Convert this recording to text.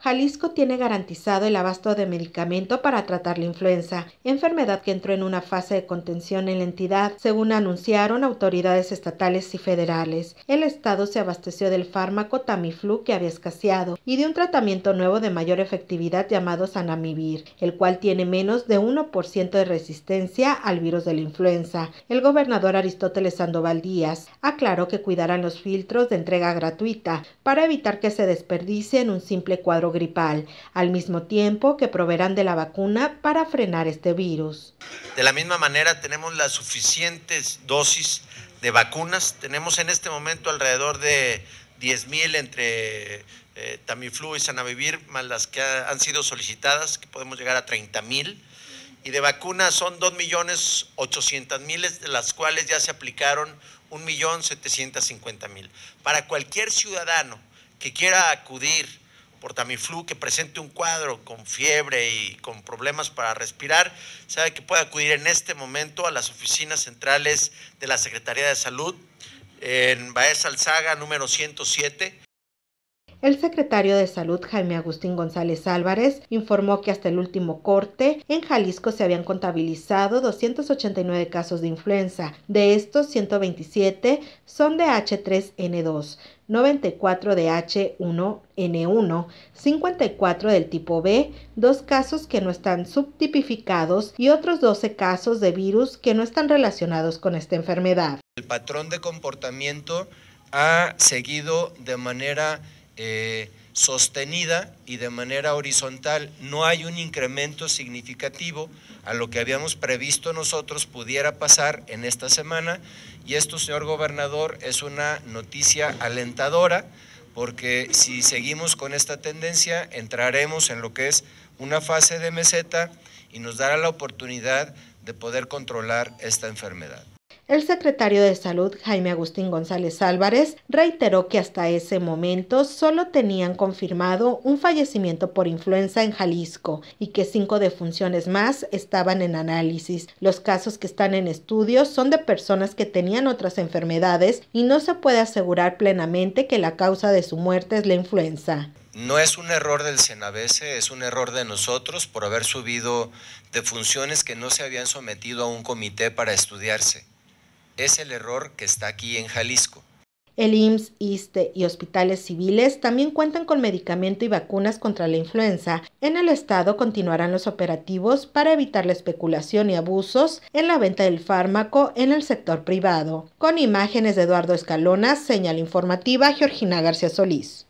Jalisco tiene garantizado el abasto de medicamento para tratar la influenza, enfermedad que entró en una fase de contención en la entidad, según anunciaron autoridades estatales y federales. El Estado se abasteció del fármaco Tamiflu que había escaseado y de un tratamiento nuevo de mayor efectividad llamado Sanamivir, el cual tiene menos de 1% de resistencia al virus de la influenza. El gobernador Aristóteles Sandoval Díaz aclaró que cuidarán los filtros de entrega gratuita para evitar que se desperdicie en un simple cuadro gripal, al mismo tiempo que proveerán de la vacuna para frenar este virus. De la misma manera, tenemos las suficientes dosis de vacunas. Tenemos en este momento alrededor de mil entre eh, Tamiflu y Sanavivir, más las que han sido solicitadas, que podemos llegar a mil, Y de vacunas son 2.800.000, de las cuales ya se aplicaron 1.750.000. Para cualquier ciudadano que quiera acudir por Tamiflu que presente un cuadro con fiebre y con problemas para respirar, sabe que puede acudir en este momento a las oficinas centrales de la Secretaría de Salud en Baez Alzaga número 107 el secretario de Salud, Jaime Agustín González Álvarez, informó que hasta el último corte, en Jalisco se habían contabilizado 289 casos de influenza. De estos, 127 son de H3N2, 94 de H1N1, 54 del tipo B, dos casos que no están subtipificados y otros 12 casos de virus que no están relacionados con esta enfermedad. El patrón de comportamiento ha seguido de manera eh, sostenida y de manera horizontal. No hay un incremento significativo a lo que habíamos previsto nosotros pudiera pasar en esta semana. Y esto, señor gobernador, es una noticia alentadora porque si seguimos con esta tendencia entraremos en lo que es una fase de meseta y nos dará la oportunidad de poder controlar esta enfermedad. El secretario de Salud, Jaime Agustín González Álvarez, reiteró que hasta ese momento solo tenían confirmado un fallecimiento por influenza en Jalisco y que cinco defunciones más estaban en análisis. Los casos que están en estudio son de personas que tenían otras enfermedades y no se puede asegurar plenamente que la causa de su muerte es la influenza. No es un error del Cenabese, es un error de nosotros por haber subido defunciones que no se habían sometido a un comité para estudiarse es el error que está aquí en Jalisco. El IMSS, ISTE y hospitales civiles también cuentan con medicamento y vacunas contra la influenza. En el estado continuarán los operativos para evitar la especulación y abusos en la venta del fármaco en el sector privado. Con imágenes de Eduardo Escalona, señal informativa Georgina García Solís.